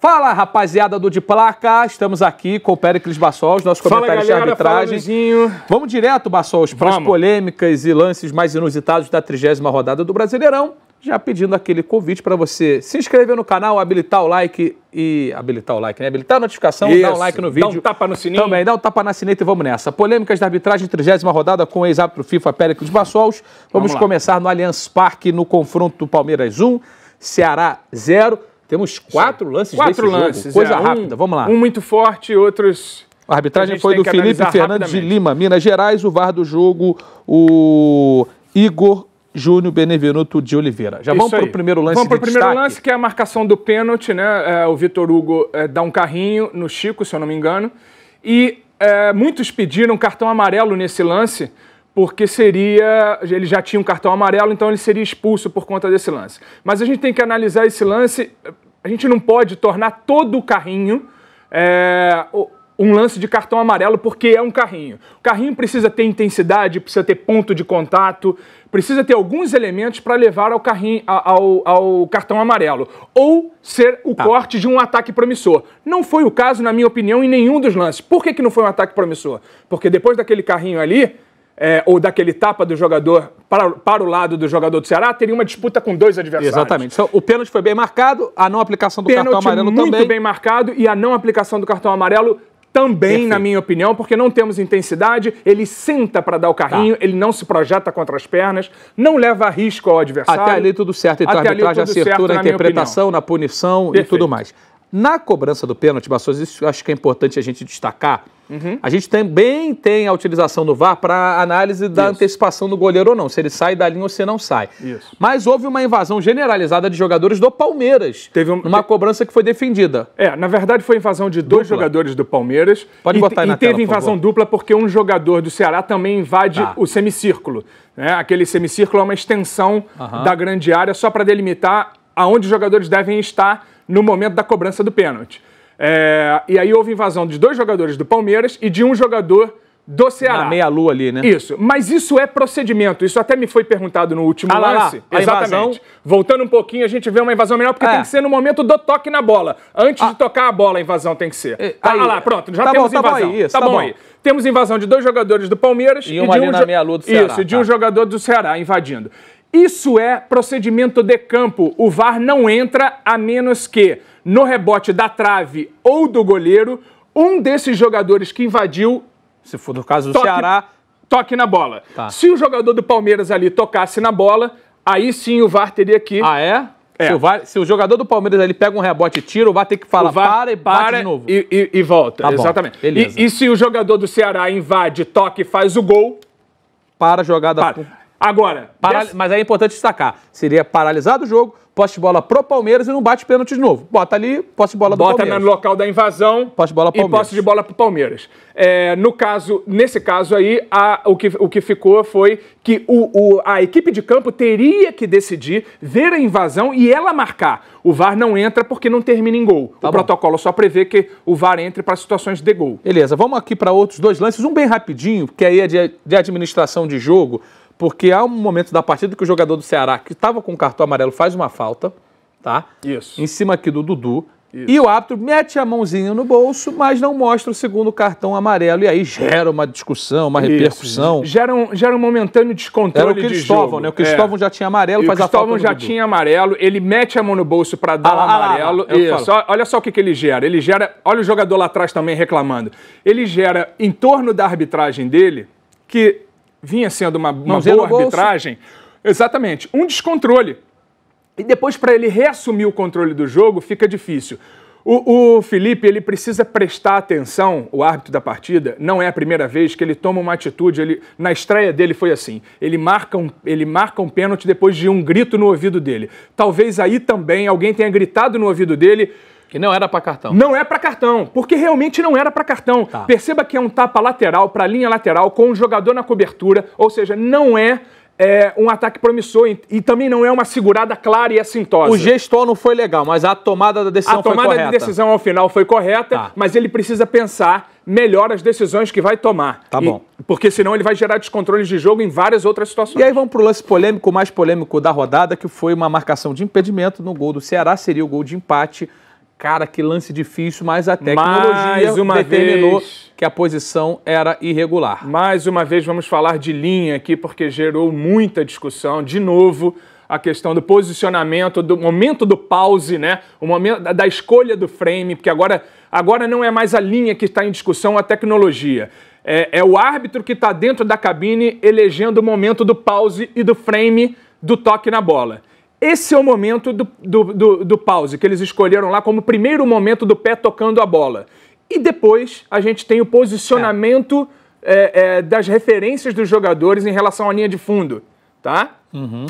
Fala, rapaziada do De Placa, estamos aqui com o Péricles Bassols, nosso comentário de arbitragem. Fala, Vamos direto, Bassols, para as polêmicas e lances mais inusitados da trigésima rodada do Brasileirão. Já pedindo aquele convite para você se inscrever no canal, habilitar o like e. habilitar o like, né? Habilitar a notificação, Isso. dar um like no vídeo. Dá um tapa no sininho. Também, dá um tapa na sineta e vamos nessa. Polêmicas da arbitragem, trigésima rodada com o ex-árbitro FIFA Péricles Bassols. Vamos, vamos começar no Allianz Parque no confronto Palmeiras 1, Ceará 0. Temos quatro lances quatro desse lances, jogo. É, Coisa é, rápida, um, vamos lá. Um muito forte, outros... A arbitragem a foi do Felipe Fernandes de Lima, Minas Gerais. O VAR do jogo, o Igor Júnior Benevenuto de Oliveira. Já Isso vamos para o primeiro lance Vamos para o primeiro lance, que é a marcação do pênalti, né? É, o Vitor Hugo é, dá um carrinho no Chico, se eu não me engano. E é, muitos pediram cartão amarelo nesse lance, porque seria ele já tinha um cartão amarelo, então ele seria expulso por conta desse lance. Mas a gente tem que analisar esse lance. A gente não pode tornar todo o carrinho é, um lance de cartão amarelo porque é um carrinho. O carrinho precisa ter intensidade, precisa ter ponto de contato, precisa ter alguns elementos para levar ao, carrinho, ao, ao, cartão amarelo. Ou ser o tá. corte de um ataque promissor. Não foi o caso, na minha opinião, em nenhum dos lances. Por que, que não foi um ataque promissor? Porque depois daquele carrinho ali, é, ou daquele tapa do jogador para, para o lado do jogador do Ceará, teria uma disputa com dois adversários. Exatamente. Então, o pênalti foi bem marcado, a não aplicação do pênalti cartão amarelo muito também. bem marcado e a não aplicação do cartão amarelo também, Perfeito. na minha opinião, porque não temos intensidade, ele senta para dar o tá. carrinho, tá. ele não se projeta contra as pernas, não leva risco ao adversário. Até ali tudo certo, entre Até a arbitragem acertou certo, na, na interpretação, na punição Perfeito. e tudo mais. Na cobrança do pênalti, Bassos, isso acho que é importante a gente destacar. Uhum. A gente também tem a utilização do VAR para análise da isso. antecipação do goleiro ou não, se ele sai da linha ou se não sai. Isso. Mas houve uma invasão generalizada de jogadores do Palmeiras. Teve um... uma cobrança que foi defendida. É, na verdade foi invasão de dois dupla. jogadores do Palmeiras. Pode e, botar aí na E teve invasão por dupla porque um jogador do Ceará também invade tá. o semicírculo. Né? Aquele semicírculo é uma extensão uhum. da grande área só para delimitar aonde os jogadores devem estar no momento da cobrança do pênalti. É, e aí houve invasão de dois jogadores do Palmeiras e de um jogador do Ceará. Na meia-lua ali, né? Isso. Mas isso é procedimento. Isso até me foi perguntado no último ah, lá, lance. Lá, Exatamente. Invasão. Voltando um pouquinho, a gente vê uma invasão melhor, porque é. tem que ser no momento do toque na bola. Antes ah. de tocar a bola, a invasão tem que ser. É, ah, ah, lá, pronto. Já tá temos bom, invasão. Tá bom, aí, isso, tá, tá bom, bom aí. Temos invasão de dois jogadores do Palmeiras e, e de um ali na meia-lua do Ceará. Isso, e de um tá. jogador do Ceará invadindo. Isso é procedimento de campo. O VAR não entra a menos que no rebote da trave ou do goleiro, um desses jogadores que invadiu, se for no caso do toque, Ceará, toque na bola. Tá. Se o jogador do Palmeiras ali tocasse na bola, aí sim o VAR teria que Ah, é? É. Se, o VAR, se, o jogador do Palmeiras ali pega um rebote e tira, o VAR tem que falar VAR para e bate para de novo. E, e, e volta, tá exatamente. E, e, se o jogador do Ceará invade, toca e faz o gol... Para a jogada... Para. Agora. Paral... Dessa... Mas é importante destacar: seria paralisado o jogo, poste bola pro Palmeiras e não bate pênalti de novo. Bota ali, poste bola do Bota Palmeiras. Bota no local da invasão poste bola Palmeiras. e poste de bola pro Palmeiras. É, no caso, nesse caso aí, a, o, que, o que ficou foi que o, o, a equipe de campo teria que decidir ver a invasão e ela marcar. O VAR não entra porque não termina em gol. Tá o bom. protocolo só prevê que o VAR entre para situações de gol. Beleza, vamos aqui para outros dois lances, um bem rapidinho, que aí é de, de administração de jogo. Porque há um momento da partida que o jogador do Ceará, que estava com o cartão amarelo, faz uma falta, tá? Isso. Em cima aqui do Dudu. Isso. E o árbitro mete a mãozinha no bolso, mas não mostra o segundo cartão amarelo. E aí gera uma discussão, uma repercussão. Isso. Gera um, gera um momentâneo descontrole Era o Cristóvão, de né? O Cristóvão é. já tinha amarelo, e faz a falta. O Cristóvão já tinha amarelo, ele mete a mão no bolso para dar ah, o amarelo. Ah, ah, Isso. Olha só o que, que ele gera. Ele gera. Olha o jogador lá atrás também reclamando. Ele gera, em torno da arbitragem dele, que vinha sendo uma, uma boa arbitragem. Exatamente, um descontrole. E depois, para ele reassumir o controle do jogo, fica difícil. O, o, Felipe ele precisa prestar atenção, o árbitro da partida, não é a primeira vez que ele toma uma atitude. Ele, na estreia dele foi assim: ele marca, um, ele marca um pênalti depois de um grito no ouvido dele. Talvez aí também alguém tenha gritado no ouvido dele: que não era para cartão. Não é para cartão, porque realmente não era para cartão. Tá. Perceba que é um tapa lateral para linha lateral com o um jogador na cobertura, ou seja, não é é, um ataque promissor e, e, também não é uma segurada clara e assintosa. O gestor não foi legal, mas a tomada da decisão a foi correta. A tomada da decisão ao final foi correta, tá. mas ele precisa pensar melhor as decisões que vai tomar. Tá e, bom. Porque senão ele vai gerar descontroles de jogo em várias outras situações. E aí vamos para o lance polêmico, mais polêmico da rodada, que foi uma marcação de impedimento no gol do Ceará, seria o gol de empate Cara, que lance difícil, mas a tecnologia determinou vez. que a posição era irregular. Mais uma vez, vamos falar de linha aqui, porque gerou muita discussão. De novo, a questão do posicionamento, do momento do pause, né? O momento da, da escolha do frame, porque agora, agora não é mais a linha que está em discussão, a tecnologia. É, é o árbitro que está dentro da cabine elegendo o momento do pause e do frame do toque na bola. Esse é o momento do, do, do, do pause, que eles escolheram lá como primeiro momento do pé tocando a bola. E depois a gente tem o posicionamento é. É, das referências dos jogadores em relação à linha de fundo, tá? Uhum.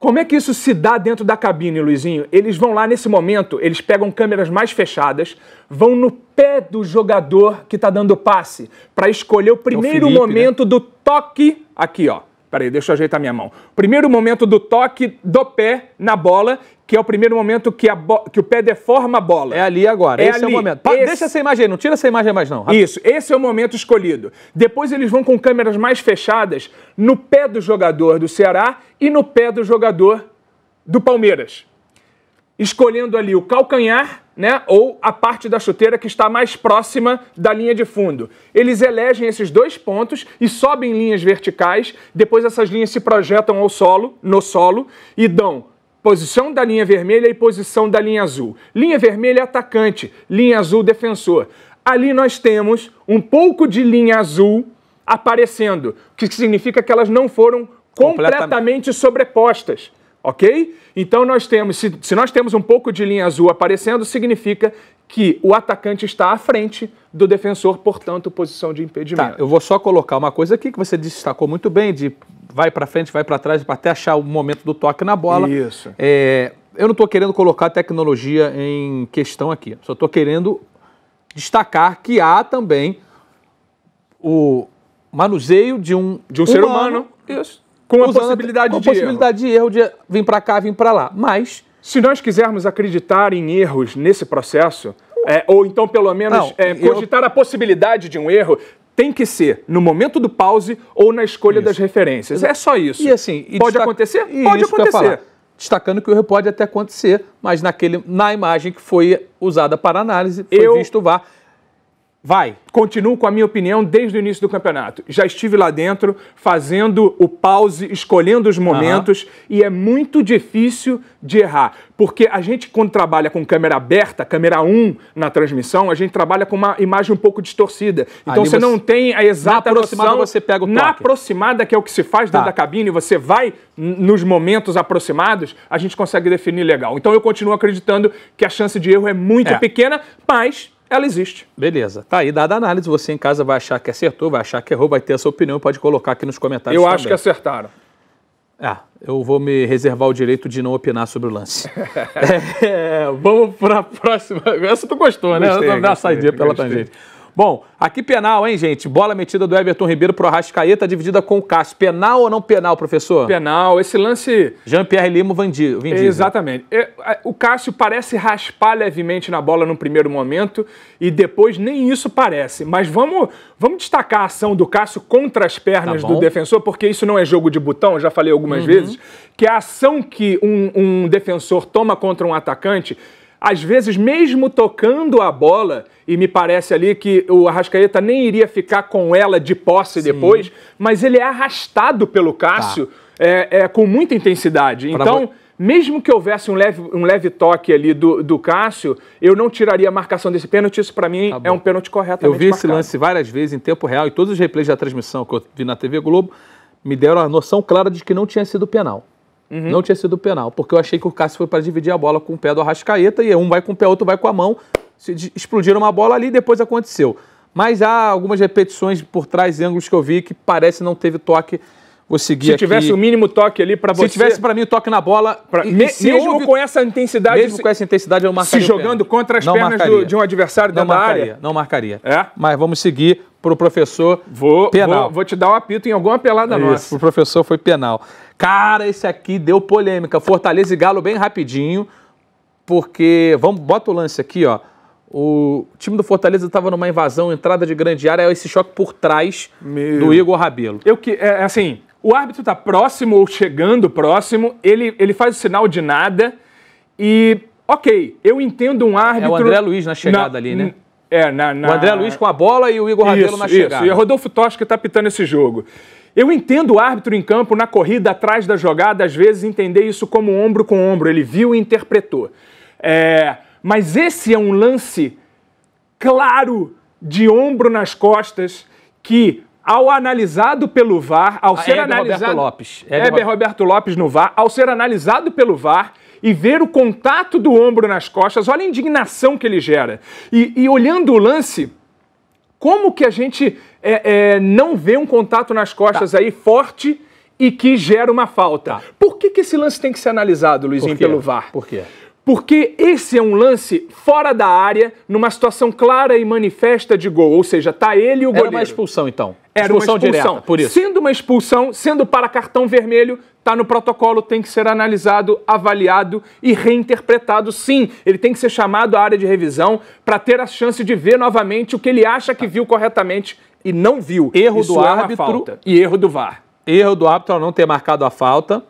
Como é que isso se dá dentro da cabine, Luizinho? Eles vão lá nesse momento, eles pegam câmeras mais fechadas, vão no pé do jogador que está dando passe para escolher o primeiro é o Felipe, né? momento né? do toque aqui, ó. Peraí, deixa eu ajeitar minha mão. Primeiro momento do toque do pé na bola, que é o primeiro momento que, que o pé deforma a bola. É ali agora, é esse ali. é o momento. esse... Deixa essa imagem aí, não tira essa imagem mais não. Rápido. Isso, esse é o momento escolhido. Depois eles vão com câmeras mais fechadas no pé do jogador do Ceará e no pé do jogador do Palmeiras. Escolhendo ali o calcanhar né, ou a parte da chuteira que está mais próxima da linha de fundo. Eles elegem esses dois pontos e sobem linhas verticais, depois essas linhas se projetam ao solo, no solo, e dão posição da linha vermelha e posição da linha azul. Linha vermelha é atacante, linha azul defensor. Ali nós temos um pouco de linha azul aparecendo, o que significa que elas não foram completamente, completamente sobrepostas ok? Então nós temos, se, se, nós temos um pouco de linha azul aparecendo, significa que o atacante está à frente do defensor, portanto, posição de impedimento. Tá, eu vou só colocar uma coisa aqui que você destacou muito bem, de vai para frente, vai para trás, para até achar o momento do toque na bola. Isso. É, eu não estou querendo colocar tecnologia em questão aqui, só estou querendo destacar que há também o manuseio de um, de um humano, ser humano. Isso com a possibilidade, com de, possibilidade erro. de erro de vir para cá, vir para lá. Mas se nós quisermos acreditar em erros nesse processo, é, ou então pelo menos não, é, cogitar eu... a possibilidade de um erro, tem que ser no momento do pause ou na escolha isso. das referências. Exato. É só isso. E assim, e pode destaca... acontecer? E pode acontecer. Destacando que o erro pode até acontecer, mas naquele, na imagem que foi usada para análise, foi eu... visto o VAR. Vai. Continuo com a minha opinião desde o início do campeonato. Já estive lá dentro, fazendo o pause, escolhendo os momentos, uhum. e é muito difícil de errar. Porque a gente, quando trabalha com câmera aberta, câmera 1 na transmissão, a gente trabalha com uma imagem um pouco distorcida. Então você, não tem a exata na aproximada noção, você pega o toque. Na aproximada, que é o que se faz dentro tá. da cabine, você vai nos momentos aproximados, a gente consegue definir legal. Então eu continuo acreditando que a chance de erro é muito é. pequena, mas ela existe. Beleza. Tá aí dada a análise. Você em casa vai achar que acertou, vai achar que errou, vai ter a sua opinião, pode colocar aqui nos comentários. Eu também. acho que acertaram. Ah, eu vou me reservar o direito de não opinar sobre o lance. é, vamos para a próxima. Essa tu gostou, né? Gostei, Essa gostei, pela gostei. tangente. Bom, aqui penal, hein, gente? Bola metida do Everton Ribeiro pro Arrascaeta, dividida com o Cássio. Penal ou não penal, professor? Penal. Esse lance... Jean-Pierre Limo vendido. Exatamente. É, é, o Cássio parece raspar levemente na bola no primeiro momento e depois nem isso parece. Mas vamos, vamos destacar a ação do Cássio contra as pernas tá do defensor, porque isso não é jogo de botão, já falei algumas uhum. vezes, que é a ação que um, um defensor toma contra um atacante às vezes mesmo tocando a bola, e me parece ali que o Arrascaeta nem iria ficar com ela de posse Sim. depois, mas ele é arrastado pelo Cássio tá. é, é, com muita intensidade. Pra então. mesmo que houvesse um leve, um leve toque ali do, do Cássio, eu não tiraria a marcação desse pênalti. Isso, para mim, tá é um pênalti correto. Eu vi marcado. esse lance várias vezes em tempo real e todos os replays da transmissão que eu vi na TV Globo me deram a noção clara de que não tinha sido penal. Uhum. Não tinha sido penal, porque eu achei que o Cássio foi para dividir a bola com o pé do Arrascaeta e um vai com o pé, outro vai com a mão. Explodiram uma bola ali e depois aconteceu. Mas há algumas repetições por trás, ângulos que eu vi que parece não teve toque Vou seguir se aqui. tivesse o mínimo toque ali para você. Se tivesse para mim o toque na bola. Pra, me, mesmo houve, com essa intensidade. Mesmo com essa intensidade, eu não marcaria. Se jogando contra as não pernas do, de um adversário não dentro marcaria, da área. Não marcaria. É? Mas vamos seguir para o professor vou, penal. Vou, vou, te dar um apito em alguma pelada Isso, nossa. O professor foi penal. Cara, esse aqui deu polêmica. Fortaleza e Galo bem rapidinho. Porque. Vamos, bota o lance aqui, ó. O time do Fortaleza estava numa invasão, entrada de grande área, é esse choque por trás Meu. do Igor Rabelo. Eu que, é, assim, o árbitro está próximo ou chegando próximo, ele, ele faz o sinal de nada e, ok, eu entendo um árbitro. É o André Luiz na chegada na, ali, né? É, na, na, O André Luiz com a bola e o Igor Rabelo isso, na chegada. Isso, e é Rodolfo Tosch que está pitando esse jogo. Eu entendo o árbitro em campo, na corrida, atrás da jogada, às vezes entender isso como ombro com ombro. Ele viu e interpretou. É, mas esse é um lance claro de ombro nas costas que ao analisado pelo VAR, ao ah, é ser Heber analisado. Roberto Lopes. É Heber, Heber Roberto Lopes no VAR, ao ser analisado pelo VAR e ver o contato do ombro nas costas, olha a indignação que ele gera. E, e olhando o lance, como que a gente é, é, não vê um contato nas costas tá. aí forte e que gera uma falta? Tá. Por que, que esse lance tem que ser analisado, Luizinho, pelo VAR? Por quê? Porque esse é um lance fora da área, numa situação clara e manifesta de gol. Ou seja, tá ele e o goleiro. Então. Era uma expulsão, então. Era expulsão uma expulsão. Direta, por isso. Sendo uma expulsão, sendo para cartão vermelho, tá no protocolo, tem que ser analisado, avaliado e reinterpretado, sim. Ele tem que ser chamado à área de revisão para ter a chance de ver novamente o que ele acha que viu corretamente e não viu. Erro isso do é árbitro é e erro do VAR. Erro do árbitro ao não ter marcado a falta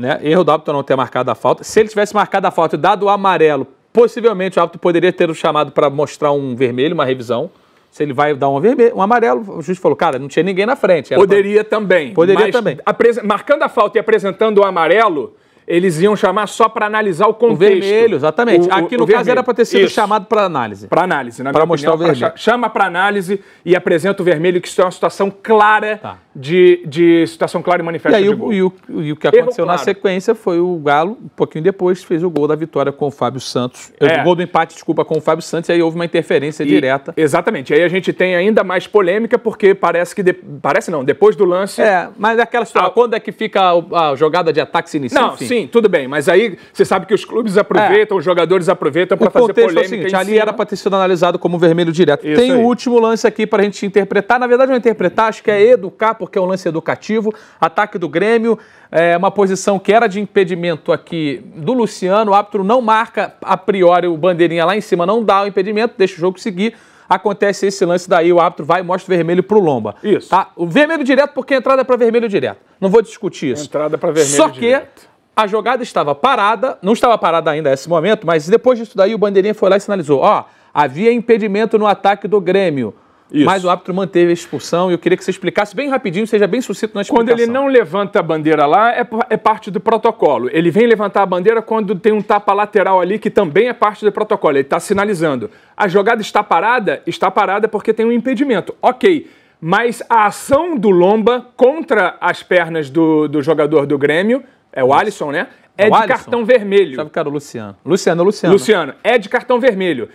né? Erro do árbitro não ter marcado a falta. Se ele tivesse marcado a falta e dado o amarelo, possivelmente o árbitro poderia ter o chamado para mostrar um vermelho, uma revisão. Se ele vai dar um vermelho, um amarelo, o juiz falou, cara, não tinha ninguém na frente. Era poderia pra... também. Poderia também. Marcando a falta e apresentando o amarelo, eles iam chamar só para analisar o contexto. O vermelho, exatamente. O, Aqui, no caso, vermelho. era para ter sido isso. chamado para análise. Para análise, na Para mostrar opinião, o vermelho. Chama para análise e apresenta o vermelho, que isso é uma situação clara tá. de, de situação clara e manifesta e aí, de gol. E o, e o que aconteceu Erro, na sequência foi o Galo, um pouquinho depois, fez o gol da vitória com o Fábio Santos. É. O gol do empate, desculpa, com o Fábio Santos, e aí houve uma interferência e, direta. Exatamente. E aí a gente tem ainda mais polêmica, porque parece que. De, parece não, depois do lance. É, mas é aquela história. A, quando é que fica a, a jogada de ataque se inicia? Não, enfim. sim Sim, tudo bem, mas aí você sabe que os clubes aproveitam, é. os jogadores aproveitam para fazer polêmica. É o seguinte, ali era para ter sido analisado como vermelho direto. Isso Tem o último lance aqui para a gente interpretar. Na verdade, não é interpretar, acho que é educar, porque é um lance educativo. Ataque do Grêmio, é uma posição que era de impedimento aqui do Luciano. O árbitro não marca a priori o bandeirinha lá em cima, não dá o impedimento, deixa o jogo seguir acontece esse lance daí, o árbitro vai e mostra o vermelho pro Lomba. Isso. Tá? O vermelho direto porque a entrada é para vermelho direto. Não vou discutir isso. Entrada é para vermelho Só direto. Só que a jogada estava parada, não estava parada ainda nesse momento, mas depois disso daí o Bandeirinha foi lá e sinalizou, ó, havia impedimento no ataque do Grêmio. Isso. Mas o árbitro manteve a expulsão e eu queria que você explicasse bem rapidinho, seja bem sucinto na explicação. Quando ele não levanta a bandeira lá, é, é, parte do protocolo. Ele vem levantar a bandeira quando tem um tapa lateral ali, que também é parte do protocolo. Ele está sinalizando. A jogada está parada? Está parada porque tem um impedimento. Ok. Mas a ação do Lomba contra as pernas do, do jogador do Grêmio é o Alisson, né? É, é de Alisson? cartão vermelho. Sabe o cara, o Luciano. Luciano, é Luciano. Luciano, é de cartão vermelho.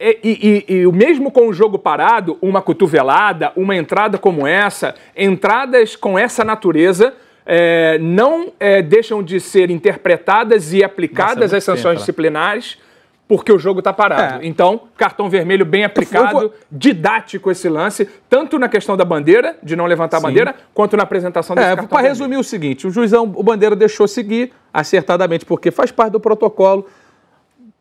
E, e, e, e mesmo com o jogo parado, uma cotovelada, uma entrada como essa, entradas com essa natureza, é, não é, deixam de ser interpretadas e é aplicadas Nossa, sanções disciplinares porque o jogo está parado. É. Então, cartão vermelho bem é aplicado, vou... didático esse lance, tanto na questão da bandeira, de não levantar Sim. a bandeira, quanto na apresentação é, desse é, cartão. Para resumir o seguinte, o juizão, o bandeira deixou seguir acertadamente, porque faz parte do protocolo.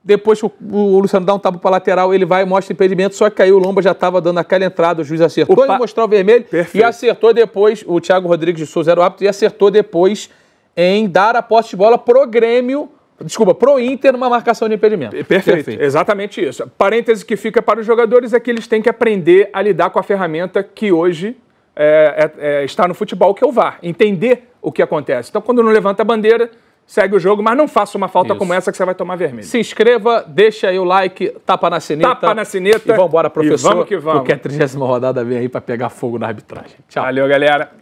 Depois o, o Luciano dá um tapa para lateral, ele vai e mostra impedimento, só que aí o Lomba já estava dando aquela entrada, o juiz acertou Opa. e mostrou o vermelho. Perfeito. E acertou depois, o Thiago Rodrigues de Souza era o árbitro, e acertou depois em dar a posse de bola pro Grêmio Desculpa, pro Inter, uma marcação de impedimento. Perfeito, Perfeito, exatamente isso. Parêntese que fica para os jogadores é que eles têm que aprender a lidar com a ferramenta que hoje é, é, é, está no futebol, que é o VAR. Entender o que acontece. Então, quando não levanta a bandeira, segue o jogo, mas não faça uma falta Isso. como essa que você vai tomar vermelho. Se inscreva, deixa aí o like, tapa na sineta. Tapa na sineta. E vambora, professor. E vamos que é vamos. Porque a 30 rodada vem aí para pegar fogo na arbitragem. Tchau. Valeu, galera.